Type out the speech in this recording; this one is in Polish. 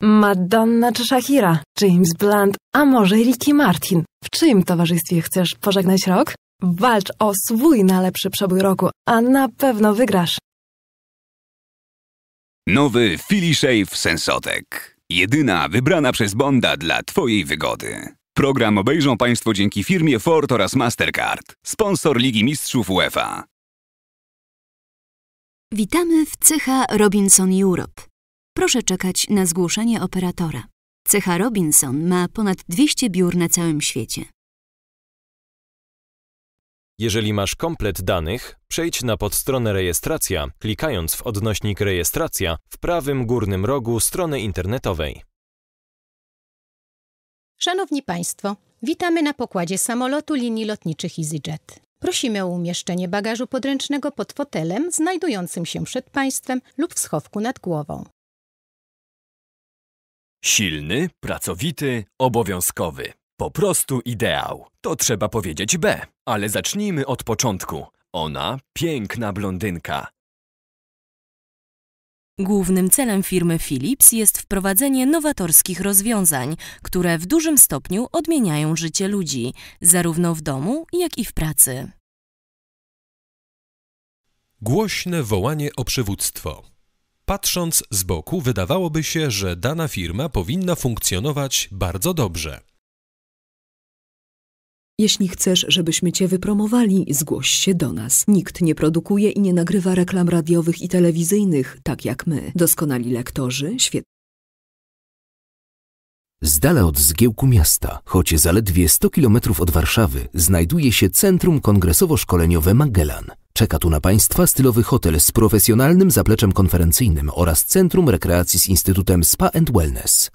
Madonna czy Shakira, James Blunt, a może Ricky Martin. W czyim towarzystwie chcesz pożegnać rok? Walcz o swój najlepszy przebój roku, a na pewno wygrasz. Nowy Filishave Sensotek. Jedyna wybrana przez Bonda dla Twojej wygody. Program obejrzą Państwo dzięki firmie Ford oraz Mastercard, sponsor Ligi Mistrzów UEFA. Witamy w Cecha Robinson Europe proszę czekać na zgłoszenie operatora. Cecha Robinson ma ponad 200 biur na całym świecie. Jeżeli masz komplet danych, przejdź na podstronę Rejestracja, klikając w odnośnik Rejestracja w prawym górnym rogu strony internetowej. Szanowni Państwo, witamy na pokładzie samolotu linii lotniczych EasyJet. Prosimy o umieszczenie bagażu podręcznego pod fotelem znajdującym się przed Państwem lub w schowku nad głową. Silny, pracowity, obowiązkowy. Po prostu ideał. To trzeba powiedzieć B. Ale zacznijmy od początku. Ona piękna blondynka. Głównym celem firmy Philips jest wprowadzenie nowatorskich rozwiązań, które w dużym stopniu odmieniają życie ludzi, zarówno w domu, jak i w pracy. Głośne wołanie o przywództwo. Patrząc z boku, wydawałoby się, że dana firma powinna funkcjonować bardzo dobrze. Jeśli chcesz, żebyśmy Cię wypromowali, zgłoś się do nas. Nikt nie produkuje i nie nagrywa reklam radiowych i telewizyjnych, tak jak my. Doskonali lektorzy, świetni. Z dala od zgiełku miasta, choć zaledwie 100 km od Warszawy, znajduje się Centrum Kongresowo-Szkoleniowe Magellan. Czeka tu na Państwa stylowy hotel z profesjonalnym zapleczem konferencyjnym oraz centrum rekreacji z Instytutem Spa and Wellness.